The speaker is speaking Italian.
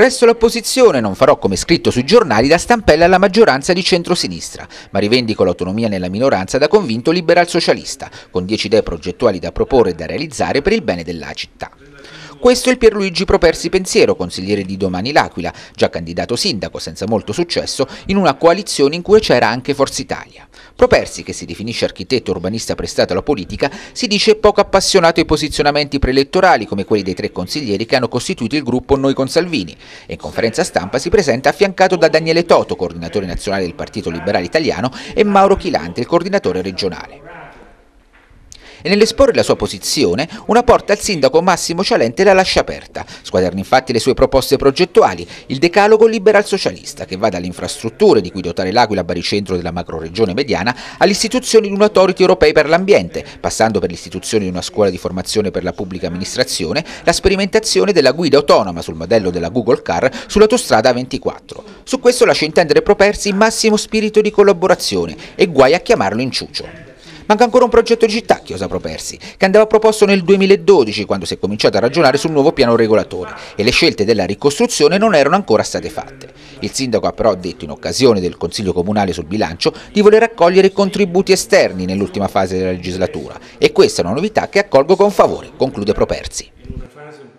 Resto l'opposizione, non farò come scritto sui giornali da stampella alla maggioranza di centrosinistra, ma rivendico l'autonomia nella minoranza da convinto liberal socialista, con dieci idee progettuali da proporre e da realizzare per il bene della città. Questo è il Pierluigi Propersi Pensiero, consigliere di Domani L'Aquila, già candidato sindaco senza molto successo in una coalizione in cui c'era anche Forza Italia. Propersi, che si definisce architetto urbanista prestato alla politica, si dice poco appassionato ai posizionamenti preelettorali come quelli dei tre consiglieri che hanno costituito il gruppo Noi con Salvini e in conferenza stampa si presenta affiancato da Daniele Toto, coordinatore nazionale del Partito Liberale Italiano, e Mauro Chilante, il coordinatore regionale e nell'esporre la sua posizione una porta al sindaco Massimo Cialente la lascia aperta. Squaderni infatti le sue proposte progettuali, il decalogo liberal socialista che va dalle infrastrutture di cui dotare l'Aquila baricentro della macroregione mediana all'istituzione di un'autority europea per l'ambiente, passando per l'istituzione di una scuola di formazione per la pubblica amministrazione, la sperimentazione della guida autonoma sul modello della Google Car sull'autostrada 24 Su questo lascia intendere propersi il massimo spirito di collaborazione e guai a chiamarlo in inciucio. Manca ancora un progetto di città, Chiosa Propersi, che andava proposto nel 2012 quando si è cominciato a ragionare sul nuovo piano regolatore e le scelte della ricostruzione non erano ancora state fatte. Il sindaco ha però detto in occasione del Consiglio Comunale sul bilancio di voler accogliere contributi esterni nell'ultima fase della legislatura e questa è una novità che accolgo con favore, conclude Properzi.